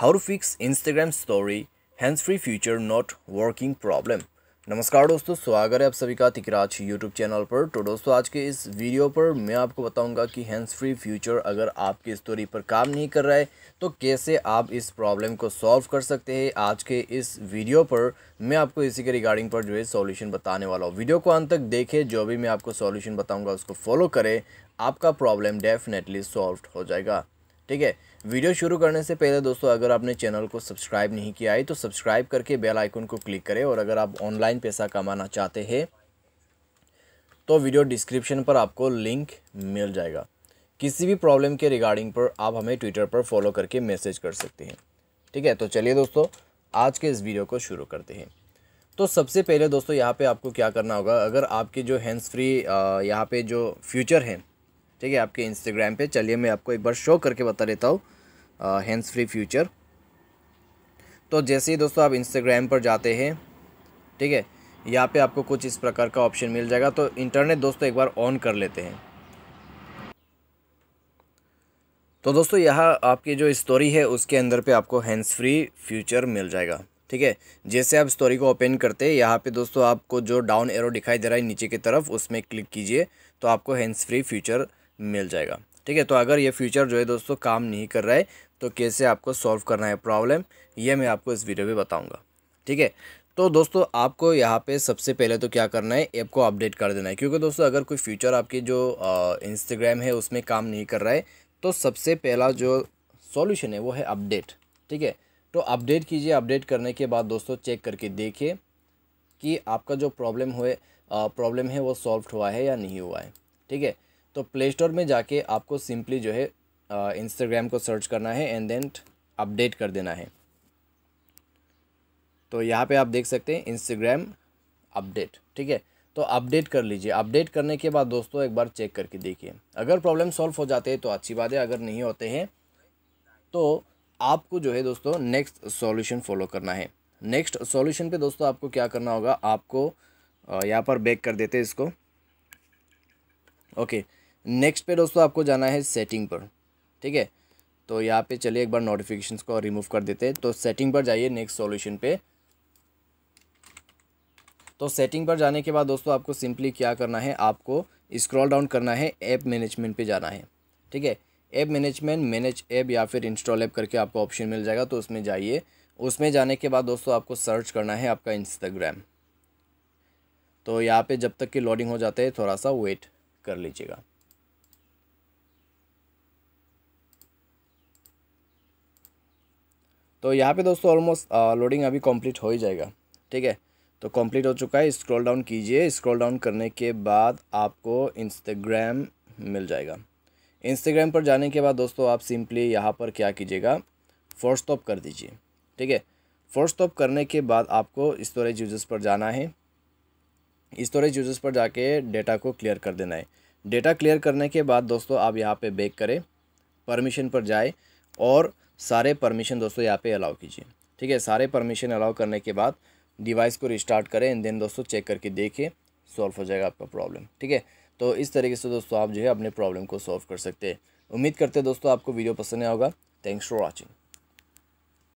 how to fix Instagram story hands free future not working problem नमस्कार दोस्तों स्वागत है आप सभी का तिकराज यूट्यूब चैनल पर तो दोस्तों आज के इस वीडियो पर मैं आपको बताऊंगा कि हैंड्स फ्री फ्यूचर अगर आपकी स्टोरी पर काम नहीं कर रहा है तो कैसे आप इस प्रॉब्लम को सॉल्व कर सकते हैं आज के इस वीडियो पर मैं आपको इसी के रिगार्डिंग पर जो है सॉल्यूशन बताने वाला हूँ वीडियो को अंत तक देखें जो भी मैं आपको सॉल्यूशन बताऊँगा उसको फॉलो करें आपका प्रॉब्लम डेफिनेटली सॉल्व हो जाएगा ठीक है वीडियो शुरू करने से पहले दोस्तों अगर आपने चैनल को सब्सक्राइब नहीं किया है तो सब्सक्राइब करके बेल आइकन को क्लिक करें और अगर आप ऑनलाइन पैसा कमाना चाहते हैं तो वीडियो डिस्क्रिप्शन पर आपको लिंक मिल जाएगा किसी भी प्रॉब्लम के रिगार्डिंग पर आप हमें ट्विटर पर फॉलो करके मैसेज कर सकते हैं ठीक है तो चलिए दोस्तों आज के इस वीडियो को शुरू करते हैं तो सबसे पहले दोस्तों यहाँ पे आपको क्या करना होगा अगर आपके जो हैंड्स फ्री यहाँ पे जो फ्यूचर हैं ठीक है आपके इंस्टाग्राम पे चलिए मैं आपको एक बार शो करके बता देता हूँ हैंड्स फ्री फ्यूचर तो जैसे ही दोस्तों आप इंस्टाग्राम पर जाते हैं ठीक है यहाँ पे आपको कुछ इस प्रकार का ऑप्शन मिल जाएगा तो इंटरनेट दोस्तों एक बार ऑन कर लेते हैं तो दोस्तों यहाँ आपकी जो स्टोरी है उसके अंदर पे आपको हैंड्स फ्री फ्यूचर मिल जाएगा ठीक है जैसे आप स्टोरी को ओपन करते हैं यहाँ पे दोस्तों आपको जो डाउन एरो दिखाई दे रहा है नीचे की तरफ उसमें क्लिक कीजिए तो आपको हैंड्स फ्री फ्यूचर मिल जाएगा ठीक है तो अगर ये फ्यूचर जो है दोस्तों काम नहीं कर रहा है तो कैसे आपको सॉल्व करना है प्रॉब्लम ये मैं आपको इस वीडियो में बताऊँगा ठीक है तो दोस्तों आपको यहाँ पे सबसे पहले तो क्या करना है ऐप को अपडेट कर देना है क्योंकि दोस्तों अगर कोई फ्यूचर आपके जो इंस्टाग्राम है उसमें काम नहीं कर रहा है तो सबसे पहला जो सॉल्यूशन है वो है अपडेट ठीक है तो अपडेट कीजिए अपडेट करने के बाद दोस्तों चेक करके देखिए कि आपका जो प्रॉब्लम हुए प्रॉब्लम है वो सॉल्व हुआ है या नहीं हुआ है ठीक है तो प्ले स्टोर में जाके आपको सिंपली जो है इंस्टाग्राम को सर्च करना है एंड देन अपडेट कर देना है तो यहाँ पे आप देख सकते हैं इंस्टाग्राम अपडेट ठीक है तो अपडेट कर लीजिए अपडेट करने के बाद दोस्तों एक बार चेक करके देखिए अगर प्रॉब्लम सॉल्व हो जाते हैं तो अच्छी बात है अगर नहीं होते हैं तो आपको जो है दोस्तों नेक्स्ट सॉल्यूशन फॉलो करना है नेक्स्ट सॉल्यूशन पे दोस्तों आपको क्या करना होगा आपको यहाँ पर बैक कर देते हैं इसको ओके नेक्स्ट पे दोस्तों आपको जाना है सेटिंग पर ठीक है तो यहाँ पे चलिए एक बार नोटिफिकेशन को रिमूव कर देते हैं तो सेटिंग पर जाइए नेक्स्ट सॉल्यूशन पे तो सेटिंग पर जाने के बाद दोस्तों आपको सिंपली क्या करना है आपको स्क्रॉल डाउन करना है ऐप मैनेजमेंट पे जाना है ठीक है ऐप मैनेजमेंट मैनेज ऐप या फिर इंस्टॉल ऐप करके आपको ऑप्शन मिल जाएगा तो उसमें जाइए उसमें जाने के बाद दोस्तों आपको सर्च करना है आपका इंस्टाग्राम तो यहाँ पे जब तक कि लोडिंग हो जाता है थोड़ा सा वेट कर लीजिएगा तो यहाँ पे दोस्तों ऑलमोस्ट लोडिंग uh, अभी कंप्लीट हो ही जाएगा ठीक है तो कंप्लीट हो चुका है स्क्रॉल डाउन कीजिए स्क्रॉल डाउन करने के बाद आपको इंस्टाग्राम मिल जाएगा इंस्टाग्राम पर जाने के बाद दोस्तों आप सिंपली यहाँ पर क्या कीजिएगा फोर्स स्टॉप कर दीजिए ठीक है फोर्स स्टॉप करने के बाद आपको स्टोरेज यूजर्स पर जाना है स्टोरेज यूजर्स पर जाके डेटा को क्लियर कर देना है डेटा क्लियर करने के बाद दोस्तों आप यहाँ पे बैक करें परमिशन पर जाए और सारे परमिशन दोस्तों यहाँ पे अलाउ कीजिए ठीक है सारे परमिशन अलाउ करने के बाद डिवाइस को रिस्टार्ट करें एंड देन दोस्तों चेक करके देखिए सॉल्व हो जाएगा आपका प्रॉब्लम ठीक है तो इस तरीके से दोस्तों आप जो है अपने प्रॉब्लम को सॉल्व कर सकते हैं उम्मीद करते हैं दोस्तों आपको वीडियो पसंद आया होगा थैंक्स फॉर वॉचिंग